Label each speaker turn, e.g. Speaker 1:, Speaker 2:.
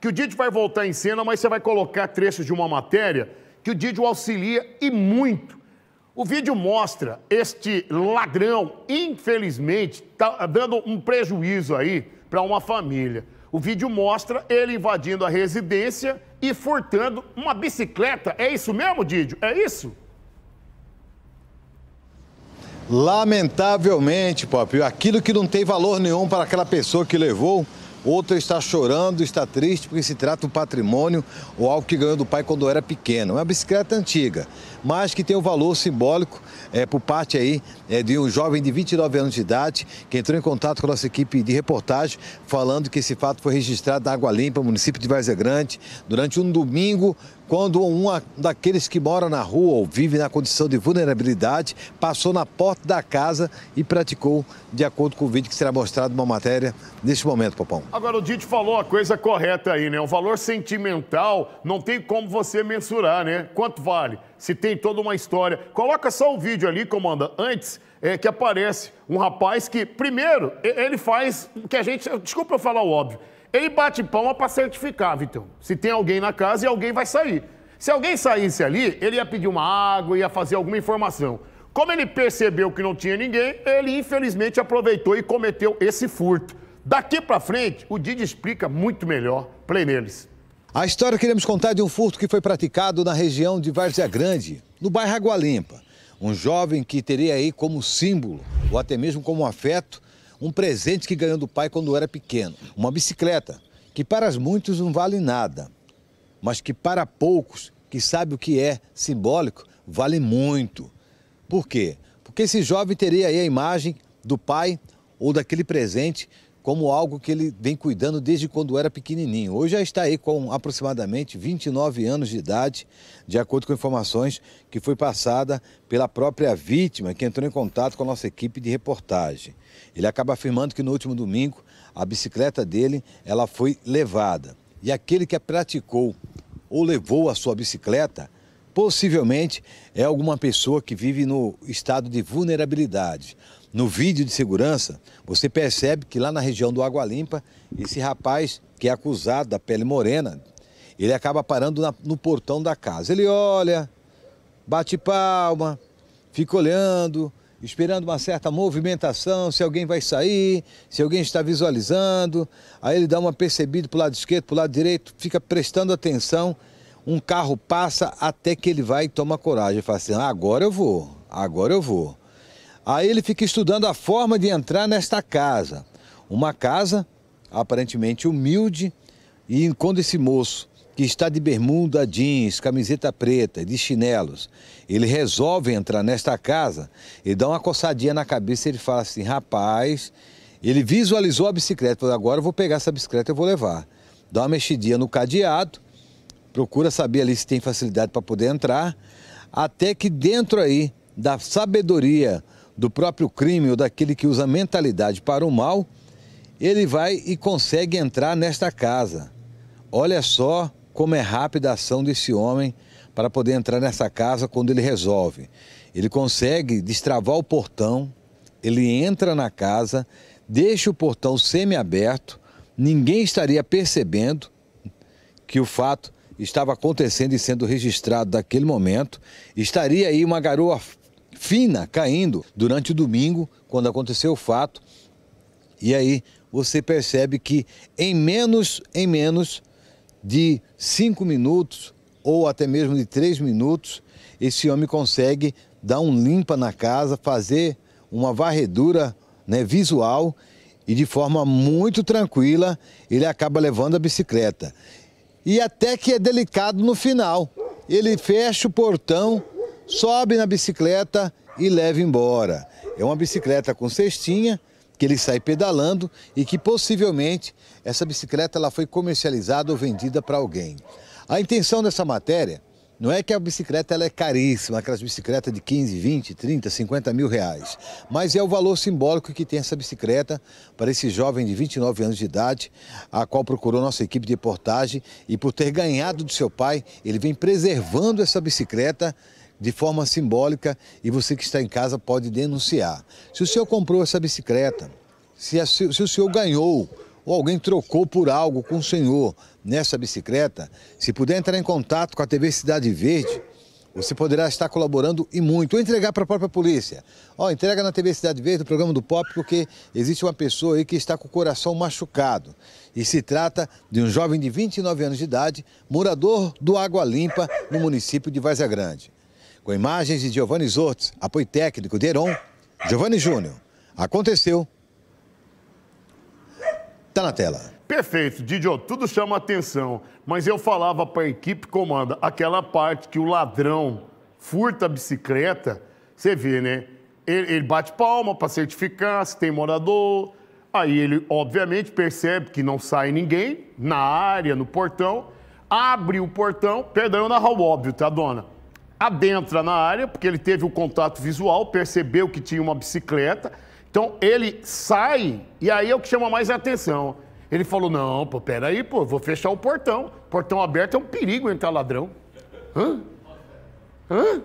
Speaker 1: que o Didi vai voltar em cena, mas você vai colocar trechos de uma matéria que o Didi o auxilia e muito. O vídeo mostra este ladrão, infelizmente, tá dando um prejuízo aí para uma família. O vídeo mostra ele invadindo a residência e furtando uma bicicleta. É isso mesmo, Didi? É isso?
Speaker 2: Lamentavelmente, Popio, aquilo que não tem valor nenhum para aquela pessoa que levou Outra está chorando, está triste porque se trata do patrimônio ou algo que ganhou do pai quando era pequeno. É uma bicicleta antiga, mas que tem um valor simbólico é, por parte aí é, de um jovem de 29 anos de idade que entrou em contato com a nossa equipe de reportagem falando que esse fato foi registrado na Água Limpa, município de Várzea Grande, durante um domingo quando um daqueles que moram na rua ou vive na condição de vulnerabilidade passou na porta da casa e praticou, de acordo com o vídeo que será mostrado numa matéria neste momento, Popão.
Speaker 1: Agora, o Didi falou a coisa correta aí, né? O valor sentimental não tem como você mensurar, né? Quanto vale? Se tem toda uma história. Coloca só o vídeo ali, comanda, antes é, que aparece um rapaz que, primeiro, ele faz que a gente. Desculpa eu falar o óbvio. Ele bate palma para certificar, Vitão. Se tem alguém na casa e alguém vai sair. Se alguém saísse ali, ele ia pedir uma água, ia fazer alguma informação. Como ele percebeu que não tinha ninguém, ele infelizmente aproveitou e cometeu esse furto. Daqui para frente, o Didi explica muito melhor. Play
Speaker 2: neles. A história queremos contar é de um furto que foi praticado na região de Várzea Grande, no bairro Água Limpa. Um jovem que teria aí como símbolo, ou até mesmo como afeto, um presente que ganhou do pai quando era pequeno. Uma bicicleta, que para muitos não vale nada, mas que para poucos que sabe o que é simbólico, vale muito. Por quê? Porque esse jovem teria aí a imagem do pai ou daquele presente como algo que ele vem cuidando desde quando era pequenininho. Hoje já está aí com aproximadamente 29 anos de idade, de acordo com informações que foi passada pela própria vítima, que entrou em contato com a nossa equipe de reportagem. Ele acaba afirmando que no último domingo a bicicleta dele ela foi levada e aquele que a praticou ou levou a sua bicicleta possivelmente é alguma pessoa que vive no estado de vulnerabilidade no vídeo de segurança, você percebe que lá na região do Água Limpa, esse rapaz que é acusado da pele morena, ele acaba parando na, no portão da casa. Ele olha, bate palma, fica olhando, esperando uma certa movimentação, se alguém vai sair, se alguém está visualizando. Aí ele dá uma percebida para o lado esquerdo, para o lado direito, fica prestando atenção. Um carro passa até que ele vai e toma coragem. Ele fala assim, ah, agora eu vou, agora eu vou. Aí ele fica estudando a forma de entrar nesta casa. Uma casa aparentemente humilde, e quando esse moço, que está de bermuda jeans, camiseta preta, de chinelos, ele resolve entrar nesta casa, ele dá uma coçadinha na cabeça e ele fala assim: rapaz, ele visualizou a bicicleta, falou, agora eu vou pegar essa bicicleta e vou levar. Dá uma mexidinha no cadeado, procura saber ali se tem facilidade para poder entrar, até que dentro aí da sabedoria do próprio crime ou daquele que usa mentalidade para o mal, ele vai e consegue entrar nesta casa. Olha só como é rápida a ação desse homem para poder entrar nessa casa quando ele resolve. Ele consegue destravar o portão, ele entra na casa, deixa o portão semi-aberto, ninguém estaria percebendo que o fato estava acontecendo e sendo registrado naquele momento. Estaria aí uma garoa fina caindo durante o domingo, quando aconteceu o fato. E aí você percebe que em menos, em menos de cinco minutos ou até mesmo de três minutos, esse homem consegue dar um limpa na casa, fazer uma varredura né, visual e de forma muito tranquila ele acaba levando a bicicleta. E até que é delicado no final. Ele fecha o portão sobe na bicicleta e leva embora. É uma bicicleta com cestinha que ele sai pedalando e que possivelmente essa bicicleta ela foi comercializada ou vendida para alguém. A intenção dessa matéria não é que a bicicleta ela é caríssima, aquelas bicicletas de 15, 20, 30, 50 mil reais, mas é o valor simbólico que tem essa bicicleta para esse jovem de 29 anos de idade, a qual procurou nossa equipe de reportagem e por ter ganhado do seu pai, ele vem preservando essa bicicleta de forma simbólica e você que está em casa pode denunciar. Se o senhor comprou essa bicicleta, se, a, se o senhor ganhou ou alguém trocou por algo com o senhor nessa bicicleta, se puder entrar em contato com a TV Cidade Verde, você poderá estar colaborando e muito, ou entregar para a própria polícia. Ó, entrega na TV Cidade Verde, o programa do POP, porque existe uma pessoa aí que está com o coração machucado. E se trata de um jovem de 29 anos de idade, morador do Água Limpa, no município de Vaza Grande. Com imagens de Giovanni Zortes, apoio técnico de Heron, Giovanni Júnior. Aconteceu. Tá na tela.
Speaker 1: Perfeito, Didio, tudo chama atenção. Mas eu falava para a equipe comanda, aquela parte que o ladrão furta a bicicleta, você vê, né? Ele, ele bate palma para certificar se tem morador. Aí ele, obviamente, percebe que não sai ninguém na área, no portão abre o portão, perdão, na rua óbvio, tá, dona? adentra na área, porque ele teve o contato visual, percebeu que tinha uma bicicleta. Então ele sai e aí é o que chama mais atenção. Ele falou: Não, pô, peraí, pô, vou fechar o portão. Portão aberto é um perigo entrar ladrão. Hã? Hã?